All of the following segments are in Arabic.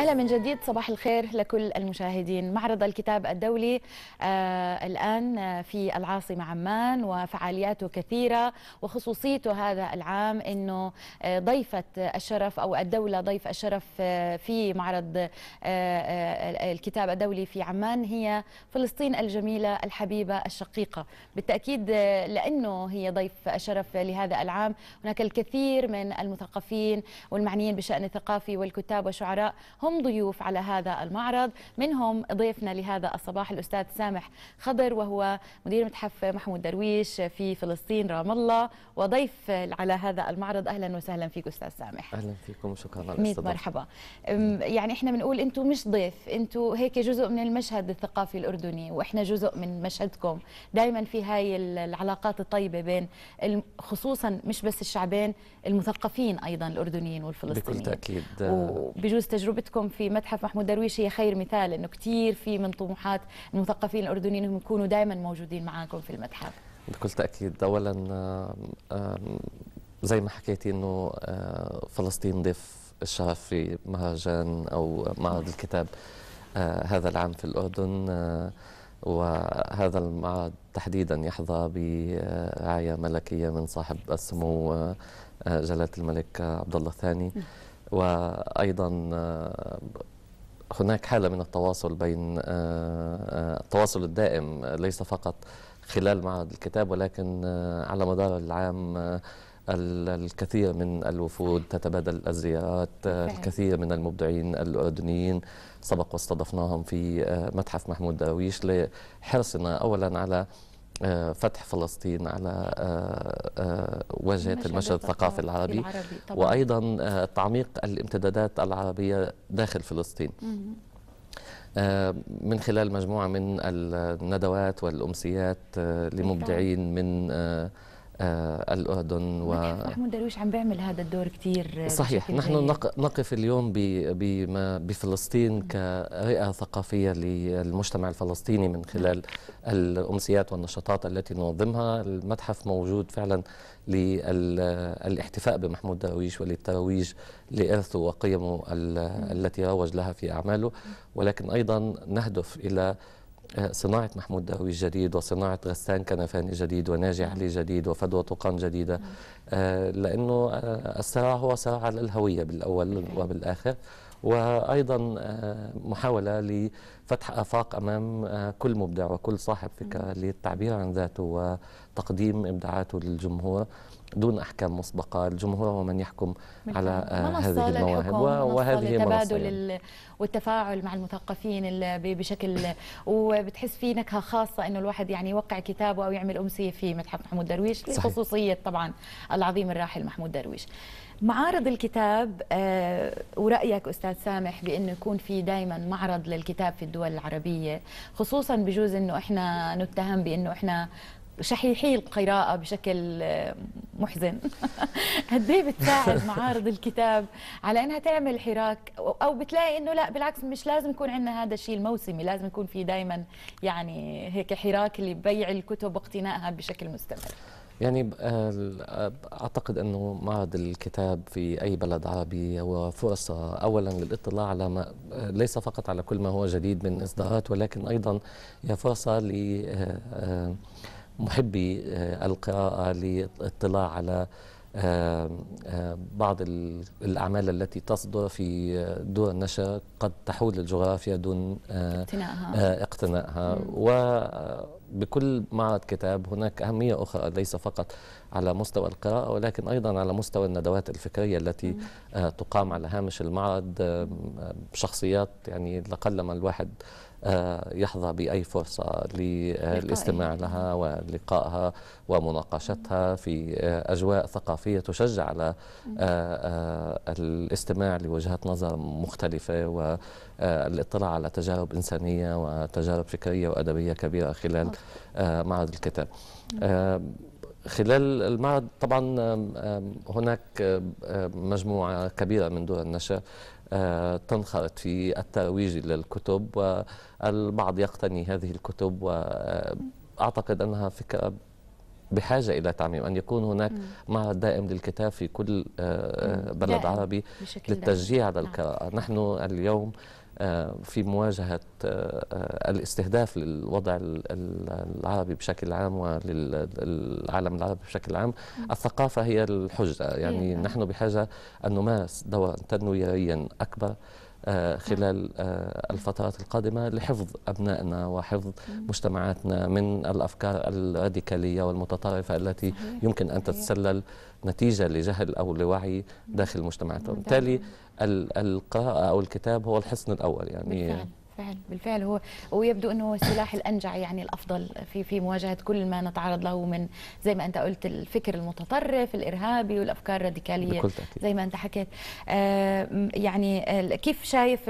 اهلا من جديد صباح الخير لكل المشاهدين معرض الكتاب الدولي آه الان في العاصمه عمان وفعالياته كثيره وخصوصيته هذا العام انه آه، ضيفه الشرف او الدوله ضيف الشرف آه، في معرض آه،, آه الكتاب الدولي في عمان هي فلسطين الجميله الحبيبه الشقيقه بالتاكيد لانه هي ضيف الشرف لهذا العام هناك الكثير من المثقفين والمعنيين بشان الثقافي والكتاب والشعراء هم هم ضيوف على هذا المعرض منهم ضيفنا لهذا الصباح الأستاذ سامح خضر وهو مدير متحف محمود درويش في فلسطين رام الله وضيف على هذا المعرض أهلا وسهلا فيك أستاذ سامح أهلا فيكم وشكرا على الاستضافة مرحبا يعني إحنا بنقول أنتم مش ضيف أنتم هيك جزء من المشهد الثقافي الأردني وإحنا جزء من مشهدكم دائما في هاي العلاقات الطيبة بين خصوصا مش بس الشعبين المثقفين أيضا الأردنيين والفلسطينيين بكل تأكيد وبجوز تجربتكم وجودكم في متحف محمود درويش هي خير مثال انه كثير في من طموحات المثقفين الاردنيين انهم يكونوا دائما موجودين معاكم في المتحف بكل تاكيد اولا زي ما حكيتي انه آه، فلسطين ضيف الشرف في مهرجان او معرض الكتاب آه، هذا العام في الاردن آه، وهذا المعرض تحديدا يحظى برعايه ملكيه من صاحب السمو جلاله الملك عبد الله الثاني وايضا آه، هناك حاله من التواصل بين آه، آه، التواصل الدائم ليس فقط خلال معرض الكتاب ولكن على مدار العام الكثير من الوفود تتبادل الزيارات الكثير من المبدعين الأردنيين سبق واستضفناهم في متحف محمود درويش لحرصنا أولا على آه، فتح فلسطين على آه، آه، واجهه المشهد الثقافي العربي, وايضا تعميق الامتدادات العربيه داخل فلسطين من خلال مجموعه من الندوات والامسيات لمبدعين من آه، الأردن و محمود درويش عم بيعمل هذا الدور كثير صحيح نحن نقف اليوم بما بفلسطين كرئة ثقافية للمجتمع الفلسطيني من نعم. خلال الأمسيات والنشاطات التي ننظمها المتحف موجود فعلا للاحتفاء بمحمود درويش وللترويج لإرثه وقيمه التي روج لها في أعماله ولكن أيضا نهدف إلى صناعة محمود داوي جديد وصناعة غسان كنفان جديد وناجي علي جديد وفدوى طوقان جديدة آه، لأنه آه، الصراع هو صراع على الهوية بالأول وبالآخر وأيضا آه، محاولة لفتح آفاق أمام كل مبدع وكل صاحب فكرة للتعبير عن ذاته وتقديم إبداعاته للجمهور دون أحكام مسبقة الجمهور هو من يحكم على آه، هذه المواهب وهذه التبادل والتفاعل مع المثقفين بشكل وبتحس في نكهة خاصة أنه الواحد يعني يوقع كتابه أو يعمل أمسية في متحف محمود درويش لخصوصية طبعا العظيم الراحل محمود درويش معارض الكتاب آه، ورأيك أستاذ سامح بأنه يكون في دائما معرض للكتاب في الدول العربية خصوصا بجوز أنه إحنا نتهم بأنه إحنا شحيحي القراءة بشكل آه، محزن قد ايه بتساعد معارض الكتاب على انها تعمل حراك او بتلاقي انه لا بالعكس مش لازم يكون عندنا هذا الشيء الموسمي لازم يكون في دائما يعني هيك حراك لبيع الكتب واقتنائها بشكل مستمر يعني آه، آه، اعتقد انه معرض الكتاب في اي بلد عربي هو فرصه اولا للاطلاع على ما آه، ليس فقط على كل ما هو جديد من اصدارات ولكن ايضا هي فرصه ل محبي آه، القراءة آه، للاطلاع على آه، بعض الأعمال التي تصدر في دور النشر قد تحول الجغرافيا دون اقتنائها, اقتنائها. بكل معرض كتاب هناك أهمية أخرى ليس فقط على مستوى القراءة ولكن أيضا على مستوى الندوات الفكرية التي آه، تقام على هامش المعرض آه، آه، شخصيات يعني لقلما الواحد يحظى بأي فرصة للاستماع لها ولقائها ومناقشتها في أجواء ثقافية تشجع على الاستماع لوجهات نظر مختلفة و آه، الاطلاع على تجارب إنسانية وتجارب فكرية وأدبية كبيرة خلال آه، معرض الكتاب آه، خلال المعرض طبعا هناك مجموعة كبيرة من دور النشر تنخرط في الترويج للكتب والبعض يقتني هذه الكتب وأعتقد أنها فكرة بحاجة إلى تعميم أن يكون هناك معرض دائم للكتاب في كل بلد عربي للتشجيع على القراءة نعم. نحن اليوم آه، في مواجهة آه، آه، الاستهداف للوضع العربي بشكل عام وللعالم العربي بشكل عام الثقافة هي الحجة يعني نعم. نحن بحاجة أن نمارس دورا تنويريا أكبر آه، خلال آه، الفترات القادمة لحفظ أبنائنا وحفظ مجتمعاتنا من الأفكار الراديكالية والمتطرفة التي يمكن أن تتسلل نتيجة لجهل أو لوعي داخل مجتمعاتهم بالتالي القراءة أو الكتاب هو الحصن الأول يعني بالفعل. بالفعل بالفعل هو ويبدو انه هو السلاح الانجع يعني الافضل في في مواجهه كل ما نتعرض له من زي ما انت قلت الفكر المتطرف الارهابي والافكار الراديكاليه زي ما انت حكيت آه، يعني آه، كيف شايف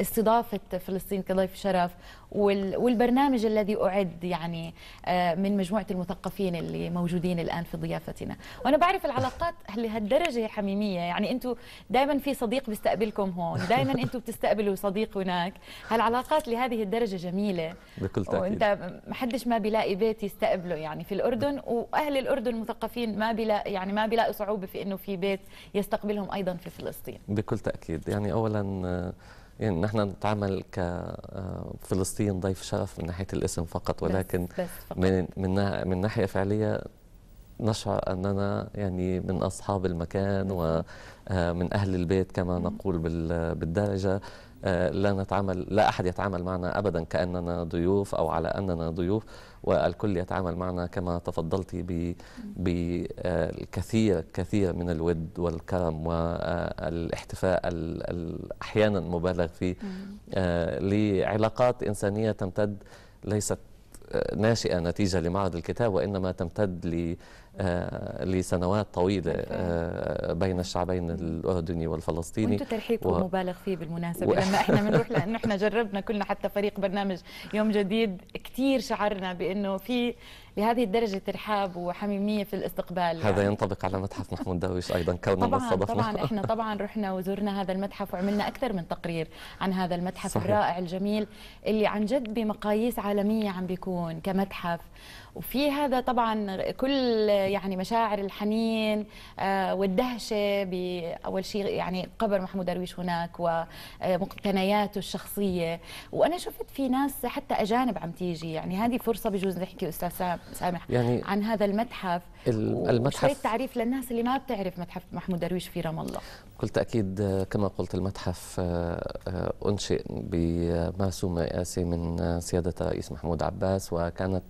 استضافه فلسطين كضيف شرف والبرنامج الذي اعد يعني آه، من مجموعه المثقفين اللي موجودين الان في ضيافتنا وانا بعرف العلاقات لهالدرجه حميميه يعني انتم دائما في صديق بيستقبلكم هون دائما انتم بتستقبلوا صديق هناك هالعلاقات لهذه الدرجة جميلة بكل تأكيد وانت محدش ما بيلاقي بيت يستقبله يعني في الأردن وأهل الأردن المثقفين ما بيلاقي يعني ما بيلاقوا صعوبة في أنه في بيت يستقبلهم أيضا في فلسطين بكل تأكيد يعني أولا يعني نحن نتعامل كفلسطين ضيف شرف من ناحيه الاسم فقط ولكن بس بس فقط. من من ناحيه فعليه نشعر أننا يعني من أصحاب المكان ومن آه، أهل البيت كما نقول بالدرجة آه، لا نتعامل لا أحد يتعامل معنا أبدا كأننا ضيوف أو على أننا ضيوف والكل يتعامل معنا كما تفضلت بالكثير آه، كثير من الود والكرم والاحتفاء أحيانا مبالغ فيه لعلاقات إنسانية تمتد ليست ناشئة نتيجة لمعهد الكتاب وإنما تمتد ل آه، لسنوات طويلة آه، بين الشعبين الأردني والفلسطيني وانتم ترحيبكم و... مبالغ فيه بالمناسبة و... لما احنا بنروح لأنه احنا جربنا كلنا حتى فريق برنامج يوم جديد كثير شعرنا بأنه في بهذه الدرجة ترحاب وحميمية في الاستقبال هذا يعني. ينطبق على متحف محمود درويش أيضا كوننا طبعا صدفنا. طبعا إحنا طبعا رحنا وزرنا هذا المتحف وعملنا أكثر من تقرير عن هذا المتحف صحيح. الرائع الجميل اللي عن جد بمقاييس عالمية عم بيكون كمتحف وفي هذا طبعا كل يعني مشاعر الحنين آه، والدهشه باول شيء يعني قبر محمود درويش هناك ومقتنياته الشخصيه وانا شفت في ناس حتى اجانب عم تيجي يعني هذه فرصه بجوز نحكي استاذ سام سامح يعني عن هذا المتحف المتحف شوية تعريف للناس اللي ما بتعرف متحف محمود درويش في رام الله بكل تأكيد آه، كما قلت المتحف آه، آه، أنشئ بمرسوم رئاسي من سيادة الرئيس محمود عباس وكانت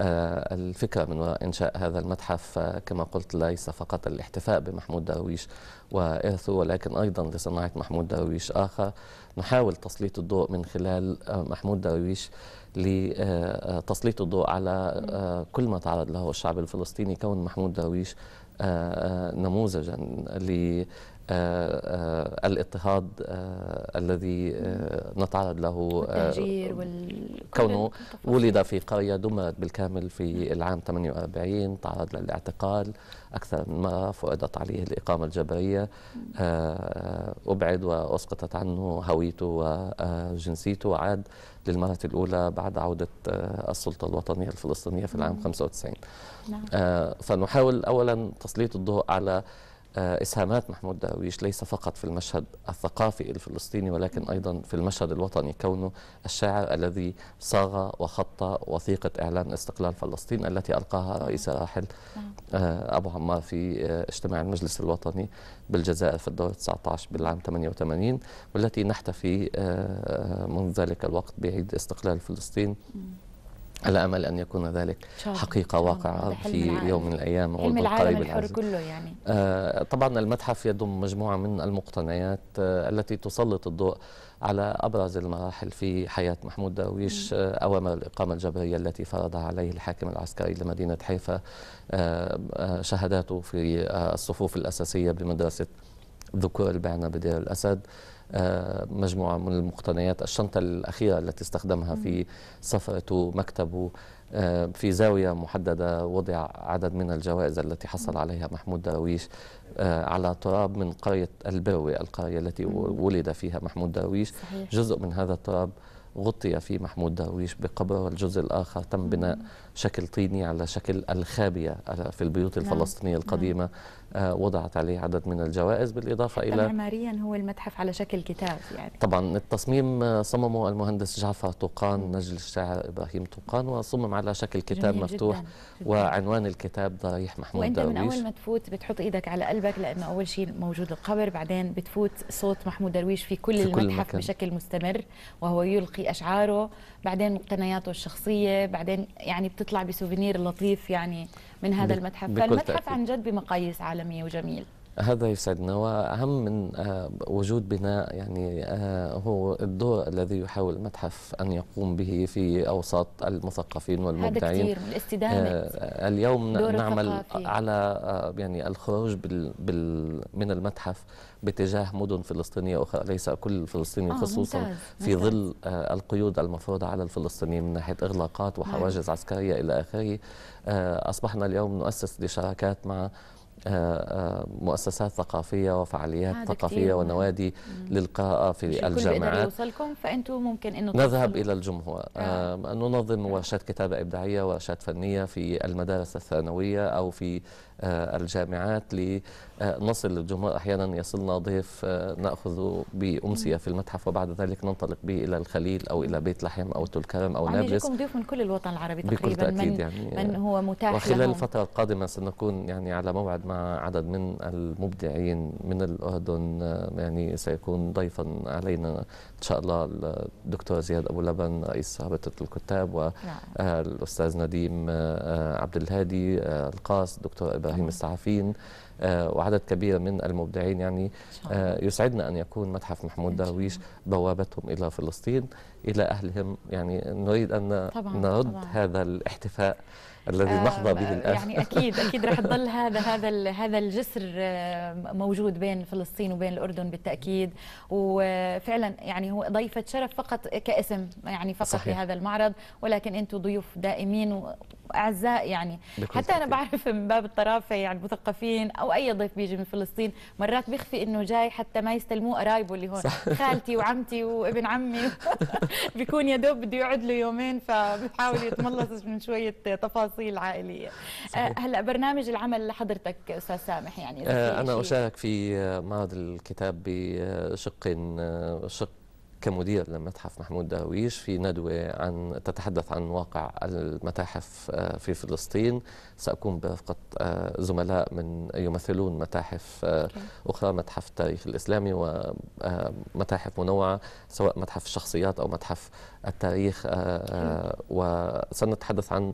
الفكرة من وراء إنشاء هذا المتحف كما قلت ليس فقط الاحتفاء بمحمود درويش وإرثه ولكن أيضا لصناعة محمود درويش آخر نحاول تسليط الضوء من خلال محمود درويش لتسليط الضوء على آه، كل ما تعرض له الشعب الفلسطيني كون محمود درويش آه، آه، نموذجا آه، آه، الاضطهاد آه، الذي نتعرض له كونه ولد في قرية دمرت بالكامل في العام 48 تعرض للاعتقال أكثر من مرة فرضت عليه الإقامة الجبرية أبعد وأسقطت عنه هويته وجنسيته وعاد للمرة الأولى بعد عودة السلطة الوطنية الفلسطينية في العام 95 نعم. فنحاول أولا تسليط الضوء على آه، إسهامات محمود درويش ليس فقط في المشهد الثقافي الفلسطيني ولكن أيضا في المشهد الوطني كونه الشاعر الذي صاغ وخط وثيقة إعلان استقلال فلسطين التي ألقاها رئيس راحل آه، أبو عمار في آه، اجتماع المجلس الوطني بالجزائر في الدور 19 بالعام 88 والتي نحتفي منذ ذلك الوقت بعيد استقلال فلسطين على امل ان يكون ذلك حقيقه واقعه في يوم من الايام والقريب العالم الحر كله يعني آه طبعا المتحف يضم مجموعه من المقتنيات آه التي تسلط الضوء على ابرز المراحل في حياه محمود درويش آه اوامر الاقامه الجبريه التي فرضها عليه الحاكم العسكري لمدينه حيفا آه، آه، شهاداته في آه، الصفوف الاساسيه بمدرسه ذكور البعنة بدير الأسد آه، مجموعة من المقتنيات الشنطة الأخيرة التي استخدمها في سفرته مكتبه آه، في زاوية محددة وضع عدد من الجوائز التي حصل عليها محمود درويش آه، على تراب من قرية البروي القرية التي ولد فيها محمود درويش جزء من هذا التراب غطي في محمود درويش بقبره والجزء الآخر تم بناء شكل طيني على شكل الخابية في البيوت نعم. الفلسطينية نعم. القديمة آه، وضعت عليه عدد من الجوائز بالإضافة إلى معماريا هو المتحف على شكل كتاب يعني طبعا التصميم آه، صممه المهندس جعفر طوقان نجل الشاعر إبراهيم طوقان وصمم على شكل كتاب مفتوح جداً. جداً. وعنوان الكتاب ضريح محمود وانت درويش وانت من أول ما تفوت بتحط إيدك على قلبك لأنه أول شيء موجود القبر بعدين بتفوت صوت محمود درويش في كل في المتحف كل بشكل مستمر وهو يلقي أشعاره بعدين مقتنياته الشخصية بعدين يعني بت تطلع بسوفينير لطيف يعني من هذا المتحف فالمتحف عن جد بمقاييس عالمية وجميل هذا يسعدنا واهم من آه، وجود بناء يعني آه، هو الدور الذي يحاول المتحف ان يقوم به في اوساط المثقفين والمبدعين هذا كثير الاستدامه آه، اليوم نعمل الثقافي. على يعني الخروج بال بال من المتحف باتجاه مدن فلسطينيه اخرى ليس كل فلسطيني آه خصوصا ممتاز. في ممتاز. ظل القيود المفروضه على الفلسطينيين من ناحيه اغلاقات وحواجز نعم. عسكريه الى اخره اصبحنا اليوم نؤسس لشراكات مع آه، آه، مؤسسات ثقافية وفعاليات ثقافية ونوادي للقاء في الجامعات فأنتم ممكن نذهب إلى الجمهور آه. آه. ننظم ورشات كتابة إبداعية ورشات فنية في المدارس الثانوية أو في آه، الجامعات لنصل للجمهور أحيانا يصلنا ضيف آه، نأخذ بأمسية في المتحف وبعد ذلك ننطلق به إلى الخليل أو إلى بيت لحم أو تلكرم أو نابلس يعني ضيوف من كل الوطن العربي تقريبا بكل تأكيد من, يعني آه. من هو متاح وخلال لهم. الفترة القادمة سنكون يعني على موعد مع عدد من المبدعين من الأردن يعني سيكون ضيفا علينا إن شاء الله الدكتور زياد أبو لبن رئيس رابطه الكتاب والأستاذ نعم. نديم عبد الهادي القاص دكتور ابراهيم السعافين آه، وعدد كبير من المبدعين يعني آه، يسعدنا ان يكون متحف محمود درويش بوابتهم الى فلسطين الى اهلهم يعني نريد ان طبعاً نرد طبعاً. هذا الاحتفاء الذي آه، نحظى به يعني الان يعني اكيد اكيد رح تضل هذا هذا هذا الجسر موجود بين فلسطين وبين الاردن بالتاكيد وفعلا يعني هو ضيفه شرف فقط كاسم يعني فقط صحيح. لهذا المعرض ولكن انتم ضيوف دائمين اعزاء يعني حتى انا بعرف من باب الطرافه يعني المثقفين او اي ضيف بيجي من فلسطين مرات بيخفي انه جاي حتى ما يستلموه قرايبه اللي هون خالتي وعمتي وابن عمي بيكون يا دوب بده يقعد له يومين فبحاول يتملص من شويه تفاصيل عائليه آه، هلا برنامج العمل لحضرتك استاذ سامح يعني آه، انا اشارك في آه، معرض الكتاب بشق شق كمدير لمتحف محمود درويش في ندوة عن تتحدث عن واقع المتاحف آه، في فلسطين سأكون برفقة آه، زملاء من يمثلون متاحف آه، أخرى متحف التاريخ الإسلامي ومتاحف منوعة سواء متحف الشخصيات أو متحف التاريخ وسنتحدث عن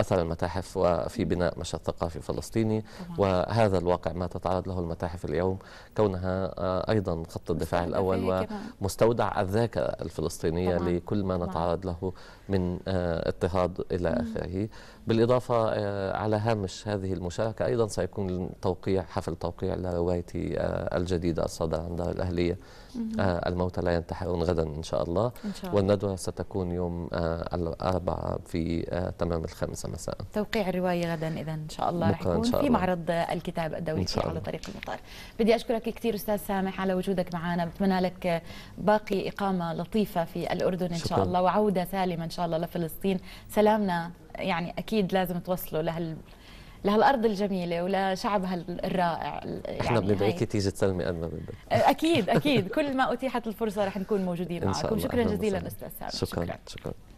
أثر المتاحف وفي بناء مشهد ثقافي فلسطيني طبعا. وهذا الواقع ما تتعرض له المتاحف اليوم كونها آه، أيضا خط الدفاع الأول ومستودع الذاكرة الفلسطينية طبعا. لكل ما نتعرض له من آه، اضطهاد إلى آخره بالإضافة آه، على هامش هذه المشاركة أيضا سيكون توقيع حفل توقيع لروايتي الجديدة الصادره عن دار الأهلية آه، الموت لا ينتحرون غدا إن شاء الله, إن شاء الله. والندوة ستكون يوم آه، الأربعاء في آه، تمام الخامسة مساء توقيع الرواية غدا إذا إن شاء الله رح يكون في معرض الكتاب الدولي إن شاء الله. على طريق المطار بدي أشكرك كثير أستاذ سامح على وجودك معنا بتمنى لك باقي إقامة لطيفة في الأردن إن شكرا. شاء الله وعودة سالمة إن شاء الله لفلسطين سلامنا يعني أكيد لازم توصلوا لهال لهالارض الجميله ولشعبها الرائع يعني احنا بندعيكي تيجي تسلمي قد ما بدك أه، اكيد اكيد كل ما اتيحت الفرصه رح نكون موجودين معكم شكرا جزيلا استاذ سامي شكرا شكرا, شكرا.